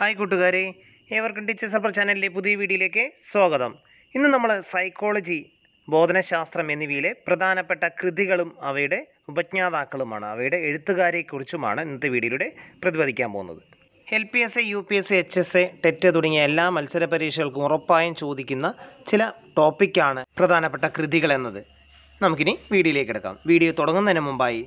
hi കൂട്ടുകാരെ ഏവർക്കും teacher അപ്പോൾ ചാനലിലെ പുതിയ വീഡിയോയിലേക്ക് സ്വാഗതം ഇന്ന് നമ്മൾ സൈക്കോളജി ബോധനശാസ്ത്രം എന്നിവയിലെ പ്രധാനപ്പെട്ട കൃതികളും അവയുടെ ഉപജ്ഞാതാക്കളുമാണ് അവയുടെ എഴുത്തുകാരെക്കുറിച്ചുമാണ് ഇന്നത്തെ വീഡിയോയിലൂടെ പ്രതിപാദിക്കാൻ പോകുന്നത് L P S A U P S A H S A TET തുടങ്ങിയ എല്ലാ മത്സര പരീക്ഷകൾക്കും ഉറപ്പായും ചോദിക്കുന്ന ചില ടോപ്പിക്കാണ് പ്രധാനപ്പെട്ട കൃതികൾ എന്നത് നമുക്കിനി വീഡിയോയിലേക്ക് എടുക്കാം വീഡിയോ തുടങ്ങുന്നതിന് മുമ്പായി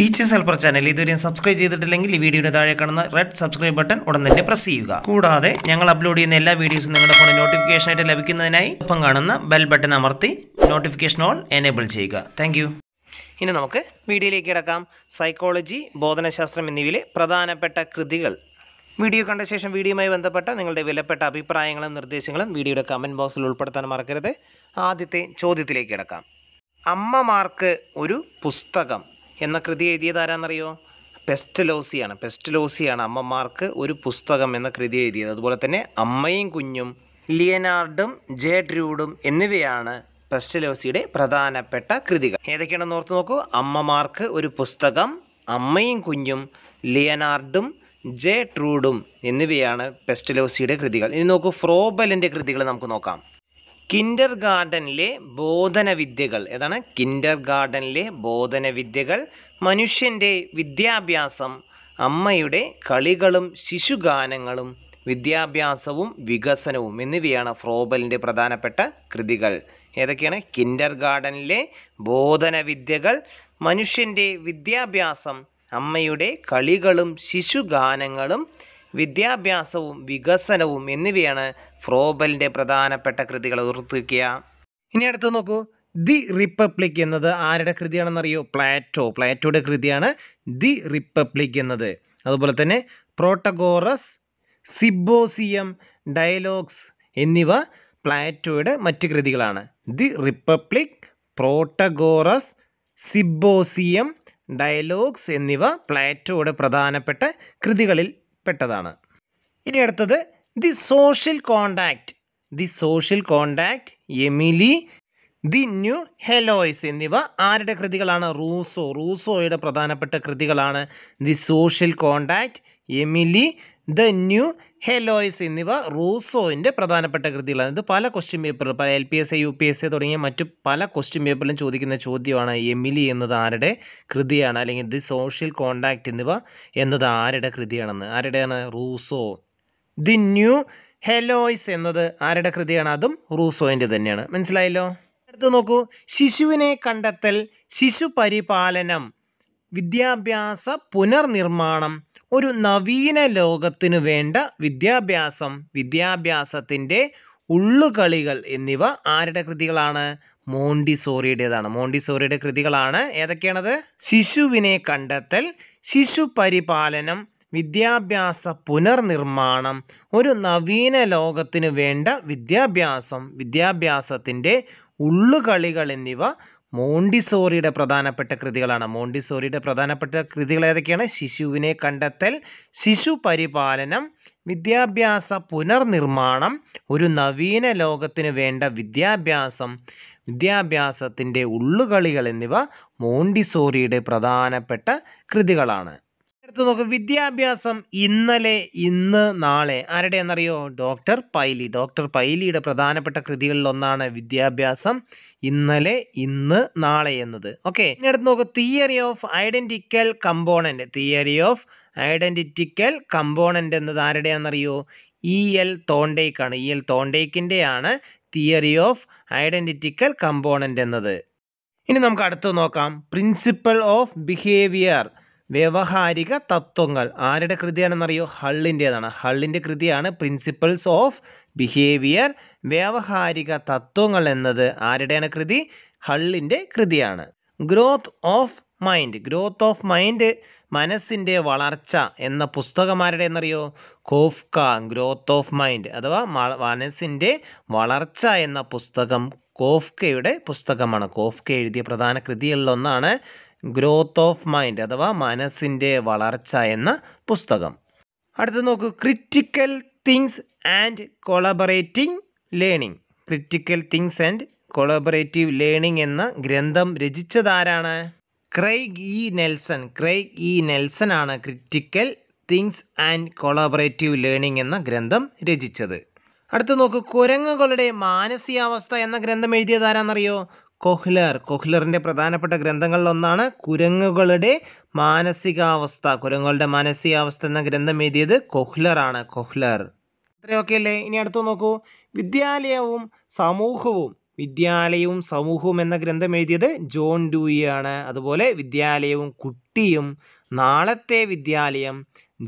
ടീച്ചേഴ്സ് ഹെൽപ്പർ ചാനൽ ഇതുവരെയും സബ്സ്ക്രൈബ് ചെയ്തിട്ടില്ലെങ്കിൽ ഈ വീഡിയോയുടെ താഴെ കാണുന്ന റെഡ് സബ്സ്ക്രൈബ് ബട്ടൺ ഉടൻ തന്നെ പ്രസ് ചെയ്യുക കൂടാതെ ഞങ്ങൾ അപ്ലോഡ് ചെയ്യുന്ന എല്ലാ വീഡിയോസും നിങ്ങളുടെ ഫോണിൽ നോട്ടിഫിക്കേഷനായിട്ട് ലഭിക്കുന്നതിനായി ഒപ്പം കാണുന്ന ബെൽ ബട്ടൺ അമർത്തി നോട്ടിഫിക്കേഷൻ ഓൺ എനേബിൾ ചെയ്യുക താങ്ക് ഇനി നമുക്ക് വീഡിയോയിലേക്ക് കിടക്കാം സൈക്കോളജി ബോധനശാസ്ത്രം എന്നിവയിലെ പ്രധാനപ്പെട്ട കൃതികൾ വീഡിയോ കണ്ട ശേഷം വീഡിയോയുമായി ബന്ധപ്പെട്ട നിങ്ങളുടെ വിലപ്പെട്ട അഭിപ്രായങ്ങളും നിർദ്ദേശങ്ങളും വീഡിയോയുടെ കമൻറ്റ് ബോക്സിൽ ഉൾപ്പെടുത്താൻ മറക്കരുത് ആദ്യത്തെ ചോദ്യത്തിലേക്ക് കിടക്കാം അമ്മമാർക്ക് ഒരു പുസ്തകം എന്ന കൃതി എഴുതിയത് ആരാണെന്നറിയോ പെസ്റ്റലോസിയാണ് പെസ്റ്റലോസിയാണ് അമ്മമാർക്ക് ഒരു പുസ്തകം എന്ന കൃതി എഴുതിയത് അതുപോലെ തന്നെ അമ്മയും കുഞ്ഞും ലിയനാർഡും ജെ ഡ്രൂഡും എന്നിവയാണ് പെസ്റ്റലോസിയുടെ പ്രധാനപ്പെട്ട കൃതികൾ ഏതൊക്കെയാണെന്ന് ഓർത്ത് നോക്കൂ അമ്മമാർക്ക് ഒരു പുസ്തകം അമ്മയും കുഞ്ഞും ലിയനാർഡും ജെ ട്രൂഡും എന്നിവയാണ് പെസ്റ്റലോസിയുടെ കൃതികൾ ഇനി നോക്കൂ ഫ്രോബലിൻ്റെ കൃതികൾ നമുക്ക് നോക്കാം കിൻഡർ ഗാർഡനിലെ ബോധനവിദ്യകൾ ഏതാണ് കിൻഡർ ഗാർഡനിലെ ബോധനവിദ്യകൾ മനുഷ്യൻ്റെ വിദ്യാഭ്യാസം അമ്മയുടെ കളികളും ശിശുഗാനങ്ങളും വിദ്യാഭ്യാസവും വികസനവും എന്നിവയാണ് ഫ്രോബലിൻ്റെ പ്രധാനപ്പെട്ട കൃതികൾ ഏതൊക്കെയാണ് കിൻഡർ ഗാർഡനിലെ ബോധനവിദ്യകൾ മനുഷ്യൻ്റെ വിദ്യാഭ്യാസം അമ്മയുടെ കളികളും ശിശുഗാനങ്ങളും വിദ്യാഭ്യാസവും വികസനവും എന്നിവയാണ് ഫ്രോബലിൻ്റെ പ്രധാനപ്പെട്ട കൃതികൾ ഓർത്തിക്കുക ഇനി അടുത്ത് നോക്കൂ ദി റിപ്പബ്ലിക് എന്നത് ആരുടെ കൃതിയാണെന്നറിയോ പ്ലാറ്റോ പ്ലാറ്റോയുടെ കൃതിയാണ് ദി റിപ്പബ്ലിക് എന്നത് അതുപോലെ തന്നെ പ്രോട്ടഗോറസ് സിബോസിയം ഡയലോഗ്സ് എന്നിവ പ്ലാറ്റോയുടെ മറ്റ് കൃതികളാണ് the republic Protagoras Symposium dialogues എന്നിവ പ്ലാറ്റോയുടെ പ്രധാനപ്പെട്ട കൃതികളിൽ പെട്ടതാണ് ഇനി അടുത്തത് the social contract the social contract Emile the new Heloise എന്നിവ ആരുടെ കൃതികളാണ് റൂസോ റൂസോയുടെ പ്രധാനപ്പെട്ട കൃതികളാണ് the social contract Emile the new Heloise എന്നിവ റൂസോയിൻ്റെ പ്രധാനപ്പെട്ട കൃതികളാണ് ഇത് പല ക്വസ്റ്റ്യൻ പേപ്പറിൽ പല L P S A U P S A തുടങ്ങിയ മറ്റു പല ക്വസ്റ്റ്യൻ പേപ്പറിലും ചോദിക്കുന്ന ചോദ്യമാണ് എമിലി എന്നത് ആരുടെ കൃതിയാണ് അല്ലെങ്കിൽ ദി സോഷ്യൽ കോണ്ടാക്റ്റ് എന്നിവ എന്നത് ആരുടെ കൃതിയാണെന്ന് ആരുടെയാണ് റൂസോ ദി ന്യൂ ഹെലോയ്സ് എന്നത് ആരുടെ കൃതിയാണ് അതും റൂസോയിൻ്റെ തന്നെയാണ് മനസ്സിലായല്ലോ അടുത്ത് നോക്കൂ ശിശുവിനെ കണ്ടെത്തൽ ശിശു പരിപാലനം വിദ്യാഭ്യാസ പുനർനിർമ്മാണം ഒരു നവീന ലോകത്തിനു വേണ്ട വിദ്യാഭ്യാസം വിദ്യാഭ്യാസത്തിൻ്റെ ഉള്ളുകളികൾ എന്നിവ ആരുടെ കൃതികളാണ് മോണ്ടിസോറിയുടേതാണ് മോണ്ടിസോറിയുടെ കൃതികളാണ് ഏതൊക്കെയാണത് ശിശുവിനെ കണ്ടെത്തൽ ശിശു പരിപാലനം വിദ്യാഭ്യാസ പുനർനിർമ്മാണം ഒരു നവീന ലോകത്തിനു വേണ്ട വിദ്യാഭ്യാസം വിദ്യാഭ്യാസത്തിൻ്റെ ഉള്ളുകളികൾ എന്നിവ മോണ്ടിസോറിയുടെ പ്രധാനപ്പെട്ട കൃതികളാണ് മോണ്ടിസോറിയുടെ പ്രധാനപ്പെട്ട കൃതികൾ ഏതൊക്കെയാണ് ശിശുവിനെ കണ്ടെത്തൽ ശിശു പരിപാലനം വിദ്യാഭ്യാസ പുനർനിർമ്മാണം ഒരു നവീന ലോകത്തിന് വേണ്ട വിദ്യാഭ്യാസം വിദ്യാഭ്യാസത്തിൻ്റെ ഉള്ളുകളികൾ എന്നിവ മോണ്ടിസോറിയുടെ പ്രധാനപ്പെട്ട കൃതികളാണ് അടുത്ത് നോക്കും വിദ്യാഭ്യാസം ഇന്നലെ ഇന്ന് നാളെ ആരുടെ എന്നറിയോ ഡോക്ടർ പൈലി ഡോക്ടർ പൈലിയുടെ പ്രധാനപ്പെട്ട കൃതികളിലൊന്നാണ് വിദ്യാഭ്യാസം ഇന്നലെ ഇന്ന് നാളെ എന്നത് ഓക്കെ ഇനി അടുത്ത് നോക്കുക theory of identical component theory of identical component എന്നത് ആരുടെയാണെന്നറിയോ ഇ എൽ തോണ്ടേക്കാണ് ഇ എൽ തോണ്ടേക്കിൻ്റെയാണ് തിയറി ഓഫ് ഐഡൻറ്റിറ്റിക്കൽ കമ്പോണൻ്റ് എന്നത് ഇനി നമുക്ക് അടുത്ത് നോക്കാം പ്രിൻസിപ്പൾ ഓഫ് ബിഹേവിയർ വ്യവഹാരിക തത്വങ്ങൾ ആരുടെ കൃതിയാണെന്നറിയോ ഹള്ളിൻ്റെതാണ് ഹള്ളിൻ്റെ കൃതിയാണ് പ്രിൻസിപ്പിൾസ് ഓഫ് ബിഹേവിയർ വ്യാവഹാരിക തത്വങ്ങൾ എന്നത് ആരുടെയാണ് കൃതി ഹള്ളിൻ്റെ കൃതിയാണ് growth of mind growth of mind മനസ്സിൻ്റെ വളർച്ച എന്ന ആരുടെ എന്നറിയോ കോഫ്ക ഗ്രോത്ത് ഓഫ് മൈൻഡ് അഥവാ മനസ്സിൻ്റെ വളർച്ച എന്ന പുസ്തകം കോഫ്കയുടെ പുസ്തകമാണ് കോഫ്ക എഴുതിയ പ്രധാന കൃതികളിലൊന്നാണ് ഗ്രോത്ത് ഓഫ് മൈൻഡ് അഥവാ മനസ്സിൻ്റെ വളർച്ച എന്ന പുസ്തകം അടുത്ത് നോക്കൂ critical things and collaborating learning critical things and collaborative learning എന്ന ഗ്രന്ഥം രചിച്ചതാരാണ് Craig E Nelson Craig E Nelson ആണ് critical things and collaborative learning എന്ന ഗ്രന്ഥം രചിച്ചത് അടുത്ത് നോക്കൂ കുരങ്ങുകളുടെ മാനസികാവസ്ഥ എന്ന ഗ്രന്ഥം എഴുതിയതാരാന്നറിയോ കൊഹ്ലർ കൊഹ്ലറിൻ്റെ പ്രധാനപ്പെട്ട ഗ്രന്ഥങ്ങളിലൊന്നാണ് കുരങ്ങുകളുടെ മാനസികാവസ്ഥ കുരങ്ങുകളുടെ മാനസികാവസ്ഥ എന്ന ഗ്രന്ഥം എഴുതിയത് കൊഹ്ലറാണ് കൊഹ്ലർ ഇത്രയൊക്കെ അല്ലേ ഇനി അടുത്ത് നോക്കൂ വിദ്യാലയവും സമൂഹവും വിദ്യാലയവും സമൂഹവും എന്ന ഗ്രന്ഥം എഴുതിയത് ജോൺ ആണ് അതുപോലെ വിദ്യാലയവും കുട്ടിയും നാളത്തെ വിദ്യാലയം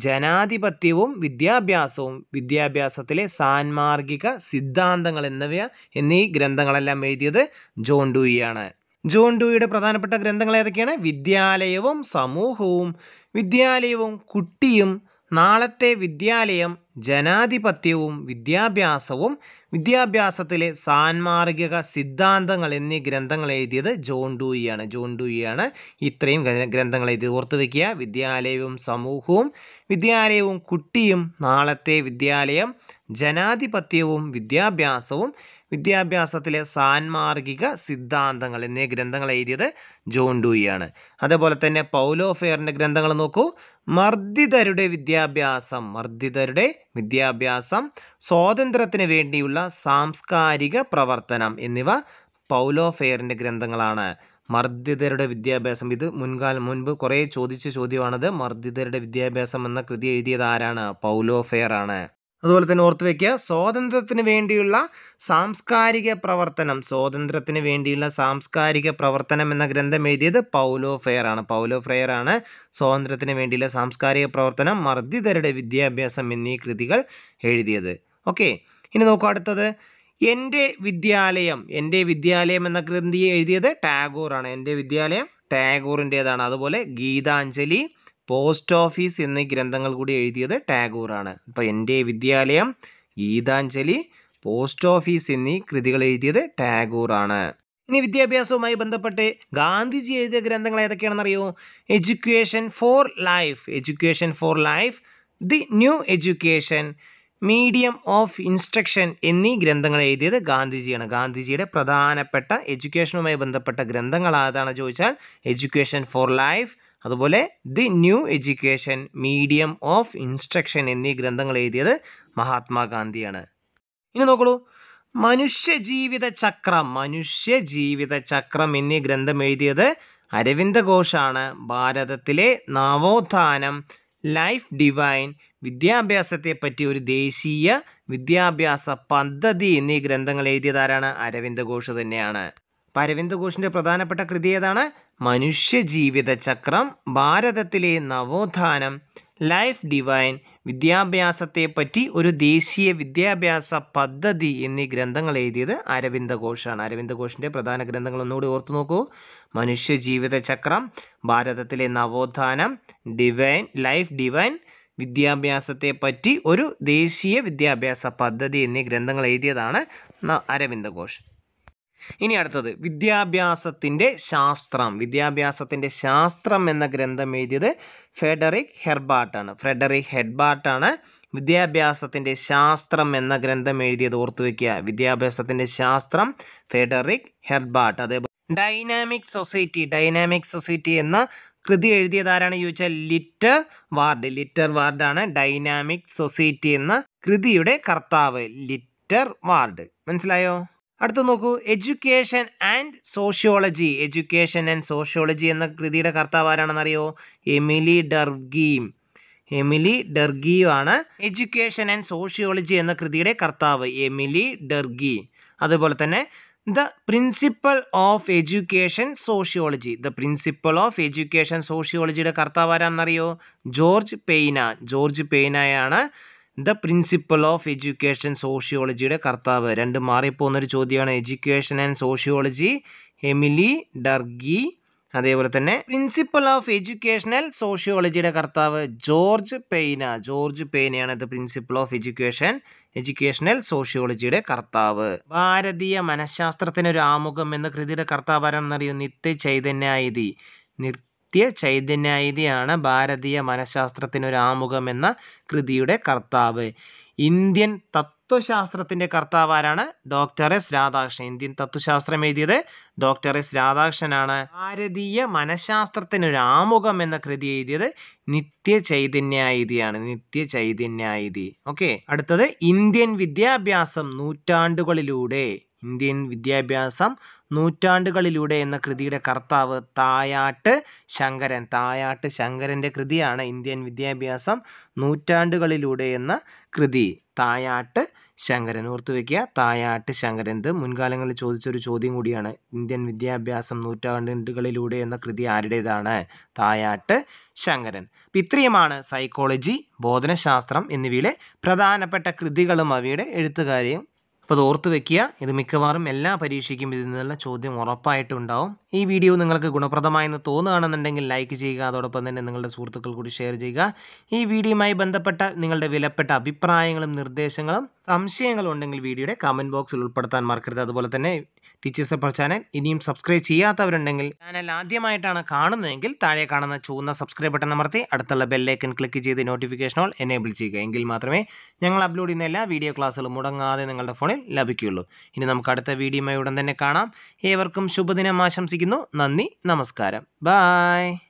ജനാധിപത്യവും വിദ്യാഭ്യാസവും വിദ്യാഭ്യാസത്തിലെ സാൻമാർഗിക സിദ്ധാന്തങ്ങൾ എന്നിവ എന്നീ ഗ്രന്ഥങ്ങളെല്ലാം എഴുതിയത് ജോൺ ഡൂയിയാണ് ജോൺ ഡൂയിയുടെ പ്രധാനപ്പെട്ട ഗ്രന്ഥങ്ങൾ ഏതൊക്കെയാണ് വിദ്യാലയവും സമൂഹവും വിദ്യാലയവും കുട്ടിയും നാളത്തെ വിദ്യാലയം ജനാധിപത്യവും വിദ്യാഭ്യാസവും വിദ്യാഭ്യാസത്തിലെ സാൻമാർഗിക സിദ്ധാന്തങ്ങൾ എന്നീ ഗ്രന്ഥങ്ങൾ എഴുതിയത് ജോൺ ഡൂയിയാണ് ജോൺ ഡൂയിയാണ് ഇത്രയും ഗ്രന്ഥങ്ങൾ എഴുതി ഓർത്തു വയ്ക്കുക വിദ്യാലയവും സമൂഹവും വിദ്യാലയവും കുട്ടിയും നാളത്തെ വിദ്യാലയം ജനാധിപത്യവും വിദ്യാഭ്യാസവും വിദ്യാഭ്യാസത്തിലെ സാൻമാർഗിക സിദ്ധാന്തങ്ങൾ എന്നീ ഗ്രന്ഥങ്ങൾ എഴുതിയത് ജോൺ ഡൂയിയാണ് അതേപോലെ തന്നെ പൗലോ ഫെയറിൻ്റെ ഗ്രന്ഥങ്ങൾ നോക്കൂ മർദ്ദിതരുടെ വിദ്യാഭ്യാസം മർദ്ദിതരുടെ വിദ്യാഭ്യാസം സ്വാതന്ത്ര്യത്തിന് വേണ്ടിയുള്ള സാംസ്കാരിക പ്രവർത്തനം എന്നിവ പൗലോ ഫെയറിൻ്റെ ഗ്രന്ഥങ്ങളാണ് മർദ്ദിതരുടെ വിദ്യാഭ്യാസം ഇത് മുൻകാല മുൻപ് കുറേ ചോദിച്ച ചോദ്യമാണത് മർദ്ദിതരുടെ വിദ്യാഭ്യാസം എന്ന കൃതി എഴുതിയത് ആരാണ് പൗലോ ഫെയർ ആണ് അതുപോലെ തന്നെ ഓർത്ത് വയ്ക്കുക സ്വാതന്ത്ര്യത്തിന് വേണ്ടിയുള്ള സാംസ്കാരിക പ്രവർത്തനം സ്വാതന്ത്ര്യത്തിന് വേണ്ടിയുള്ള സാംസ്കാരിക പ്രവർത്തനം എന്ന ഗ്രന്ഥം എഴുതിയത് പൗലോ ഫെയർ ആണ് പൗലോ ഫ്രെയർ ആണ് സ്വാതന്ത്ര്യത്തിന് വേണ്ടിയുള്ള സാംസ്കാരിക പ്രവർത്തനം മർദ്ദിതരുടെ വിദ്യാഭ്യാസം എന്നീ കൃതികൾ എഴുതിയത് ഓക്കെ ഇനി നോക്കുക അടുത്തത് എൻ്റെ വിദ്യാലയം എൻ്റെ വിദ്യാലയം എന്ന ഗ്രന്ഥിയെ എഴുതിയത് ടാഗോറാണ് എൻ്റെ വിദ്യാലയം ടാഗോറിൻ്റേതാണ് അതുപോലെ ഗീതാഞ്ജലി പോസ്റ്റ് ഓഫീസ് എന്നീ ഗ്രന്ഥങ്ങൾ കൂടി എഴുതിയത് ടാഗോറാണ് അപ്പോൾ എൻ്റെ വിദ്യാലയം ഗീതാഞ്ജലി പോസ്റ്റ് ഓഫീസ് എന്നീ കൃതികൾ എഴുതിയത് ടാഗോറാണ് ഇനി വിദ്യാഭ്യാസവുമായി ബന്ധപ്പെട്ട് ഗാന്ധിജി എഴുതിയ ഗ്രന്ഥങ്ങൾ ഏതൊക്കെയാണെന്നറിയോ education for life education for life the new education medium of instruction എന്നീ ഗ്രന്ഥങ്ങൾ എഴുതിയത് ഗാന്ധിജിയാണ് ഗാന്ധിജിയുടെ പ്രധാനപ്പെട്ട എഡ്യൂക്കേഷനുമായി ബന്ധപ്പെട്ട ഗ്രന്ഥങ്ങൾ ആതാണ് ചോദിച്ചാൽ എഡ്യൂക്കേഷൻ ഫോർ ലൈഫ് അതുപോലെ the new education medium of instruction എന്നീ ഗ്രന്ഥങ്ങൾ എഴുതിയത് മഹാത്മാഗാന്ധിയാണ് ഇനി നോക്കൂ മനുഷ്യജീവിത ചക്രം മനുഷ്യജീവിത ചക്രം എന്നീ ഗ്രന്ഥം എഴുതിയത് അരവിന്ദ ഘോഷാണ് ഭാരതത്തിലെ നവോത്ഥാനം ലൈഫ് ഡിവൈൻ വിദ്യാഭ്യാസത്തെപ്പറ്റി ഒരു ദേശീയ വിദ്യാഭ്യാസ പദ്ധതി എന്നീ ഗ്രന്ഥങ്ങൾ എഴുതിയതാരാണ് അരവിന്ദ ഘോഷ് തന്നെയാണ് അപ്പം അരവിന്ദ ഘോഷിൻ്റെ പ്രധാനപ്പെട്ട കൃതി ഏതാണ് മനുഷ്യജീവിതചക്രം ഭാരതത്തിലെ നവോത്ഥാനം ലൈഫ് ഡിവൈൻ വിദ്യാഭ്യാസത്തെപ്പറ്റി ഒരു ദേശീയ വിദ്യാഭ്യാസ പദ്ധതി എന്നീ ഗ്രന്ഥങ്ങൾ എഴുതിയത് അരവിന്ദ ഘോഷാണ് അരവിന്ദ ഘോഷിൻ്റെ പ്രധാന ഗ്രന്ഥങ്ങൾ ഒന്നുകൂടി ഓർത്തു നോക്കൂ മനുഷ്യജീവിതചക്രം ഭാരതത്തിലെ നവോത്ഥാനം ഡിവൈൻ ലൈഫ് ഡിവൈൻ വിദ്യാഭ്യാസത്തെപ്പറ്റി ഒരു ദേശീയ വിദ്യാഭ്യാസ പദ്ധതി എന്നീ ഗ്രന്ഥങ്ങൾ എഴുതിയതാണ് അരവിന്ദ ഘോഷ് ഇനി അടുത്തത് വിദ്യാഭ്യാസത്തിൻ്റെ ശാസ്ത്രം വിദ്യാഭ്യാസത്തിൻ്റെ ശാസ്ത്രം എന്ന ഗ്രന്ഥം എഴുതിയത് ഫെഡറിക് ഹെർബാട്ടാണ് ഫ്രെഡറിക് ഹെഡ്ബാട്ടാണ് വിദ്യാഭ്യാസത്തിൻ്റെ ശാസ്ത്രം എന്ന ഗ്രന്ഥം എഴുതിയത് ഓർത്തു വയ്ക്കുക വിദ്യാഭ്യാസത്തിൻ്റെ ശാസ്ത്രം ഫെഡറിക് ഹെർബാട്ട് അതേപോലെ ഡൈനാമിക് സൊസൈറ്റി ഡൈനാമിക് സൊസൈറ്റി എന്ന കൃതി എഴുതിയതാരാണ് ചോദിച്ചാൽ ലിറ്റർ വാർഡ് ലിറ്റർ വാർഡാണ് ഡൈനാമിക് സൊസൈറ്റി എന്ന കൃതിയുടെ കർത്താവ് ലിറ്റർ വാർഡ് മനസ്സിലായോ അടുത്ത് നോക്കൂ education and sociology education and sociology എന്ന കൃതിയുടെ കർത്താവ് ആരാണെന്നറിയോ എമിലി ഡർഗീം എമിലി ഡർഗീം ആണ് എഡ്യൂക്കേഷൻ ആൻഡ് സോഷ്യോളജി എന്ന കൃതിയുടെ കർത്താവ് എമിലി ഡർഗി അതുപോലെ തന്നെ the principle of education sociology the principle of education സോഷ്യോളജിയുടെ കർത്താവ് ആരാണെന്നറിയോ ജോർജ് പെയ്ന ജോർജ് പെയ്നയാണ് ദ പ്രിൻസിപ്പിൾ ഓഫ് എഡ്യൂക്കേഷൻ സോഷ്യോളജിയുടെ കർത്താവ് രണ്ട് മാറിപ്പോകുന്നൊരു ചോദ്യമാണ് education and sociology Emile Durkheim അതേപോലെ തന്നെ പ്രിൻസിപ്പൽ ഓഫ് എഡ്യൂക്കേഷണൽ സോഷ്യോളജിയുടെ കർത്താവ് ജോർജ് പെയ്ന ജോർജ് പെയ്നയാണ് the principle of education educational സോഷ്യോളജിയുടെ കർത്താവ് ഭാരതീയ മനഃശാസ്ത്രത്തിനൊരു ആമുഖം എന്ന കൃതിയുടെ കർത്താവ് ആരാണെന്നറിയോ നിത്യ ചൈതന്യായതി നിത്യ നിത്യ ചൈതന്യായതിയാണ് ഭാരതീയ മനഃശാസ്ത്രത്തിനൊരു ആമുഖം എന്ന കൃതിയുടെ കർത്താവ് ഇന്ത്യൻ തത്വശാസ്ത്രത്തിൻ്റെ കർത്താവ് ആരാണ് ഡോക്ടർ എസ് രാധാകൃഷ്ണൻ ഇന്ത്യൻ തത്വശാസ്ത്രം എഴുതിയത് ഡോക്ടർ എസ് രാധാകൃഷ്ണനാണ് ഭാരതീയ മനഃശാസ്ത്രത്തിനൊരു ആമുഖം എന്ന കൃതി എഴുതിയത് നിത്യ ചൈതന്യായുധിയാണ് നിത്യ ചൈതന്യായുധി ഓക്കെ അടുത്തത് ഇന്ത്യൻ വിദ്യാഭ്യാസം നൂറ്റാണ്ടുകളിലൂടെ ഇന്ത്യൻ വിദ്യാഭ്യാസം നൂറ്റാണ്ടുകളിലൂടെ എന്ന കൃതിയുടെ കർത്താവ് തായാട്ട് ശങ്കരൻ തായാട്ട് ശങ്കരൻ്റെ കൃതിയാണ് ഇന്ത്യൻ വിദ്യാഭ്യാസം നൂറ്റാണ്ടുകളിലൂടെ എന്ന കൃതി തായാട്ട് ശങ്കരൻ ഓർത്തു വയ്ക്കുക തായാട്ട് ശങ്കരൻ ഇത് മുൻകാലങ്ങളിൽ ചോദിച്ചൊരു ചോദ്യം കൂടിയാണ് ഇന്ത്യൻ വിദ്യാഭ്യാസം നൂറ്റാണ്ടുകളിലൂടെ എന്ന കൃതി ആരുടേതാണ് തായാട്ട് ശങ്കരൻ അപ്പം ഇത്രയുമാണ് സൈക്കോളജി ബോധനശാസ്ത്രം എന്നിവയിലെ പ്രധാനപ്പെട്ട കൃതികളും അവയുടെ എഴുത്തുകാരെയും അപ്പോൾ അത് ഓർത്ത് വെക്കുക ഇത് മിക്കവാറും എല്ലാ പരീക്ഷയ്ക്കും ഇതിൽ നിന്നുള്ള ചോദ്യം ഉറപ്പായിട്ടും ഉണ്ടാവും ഈ വീഡിയോ നിങ്ങൾക്ക് ഗുണപ്രദമായെന്ന് തോന്നുകയാണെന്നുണ്ടെങ്കിൽ ലൈക്ക് ചെയ്യുക അതോടൊപ്പം തന്നെ നിങ്ങളുടെ സുഹൃത്തുക്കൾ കൂടി ഷെയർ ചെയ്യുക ഈ വീഡിയോയുമായി ബന്ധപ്പെട്ട നിങ്ങളുടെ വിലപ്പെട്ട അഭിപ്രായങ്ങളും നിർദ്ദേശങ്ങളും സംശയങ്ങളുണ്ടെങ്കിൽ വീഡിയോയുടെ കമൻറ്റ് ബോക്സിൽ ഉൾപ്പെടുത്താൻ മറക്കരുത് അതുപോലെ തന്നെ ടീച്ചേഴ്സ് സപ്പർ ചാനൽ ഇനിയും സബ്സ്ക്രൈബ് ചെയ്യാത്തവരുണ്ടെങ്കിൽ ചാനൽ ആദ്യമായിട്ടാണ് കാണുന്നതെങ്കിൽ താഴെ കാണുന്ന ചുവന്ന സബ്സ്ക്രൈബ് ബട്ടൺ അമർത്തി അടുത്തുള്ള ബെല്ലൈക്കൺ ക്ലിക്ക് ചെയ്ത് നോട്ടിഫിക്കേഷൻ ഓൾ എനേബിൾ ചെയ്യുക എങ്കിൽ മാത്രമേ ഞങ്ങൾ അപ്ലോഡ് ചെയ്യുന്ന എല്ലാ വീഡിയോ ക്ലാസ്സുകളും മുടങ്ങാതെ നിങ്ങളുടെ ഫോണിൽ ലഭിക്കുകയുള്ളൂ ഇനി നമുക്ക് അടുത്ത വീഡിയോയുമായി ഉടൻ തന്നെ കാണാം ഏവർക്കും ശുഭദിനം ആശംസിക്കുന്നു നന്ദി നമസ്കാരം ബായ്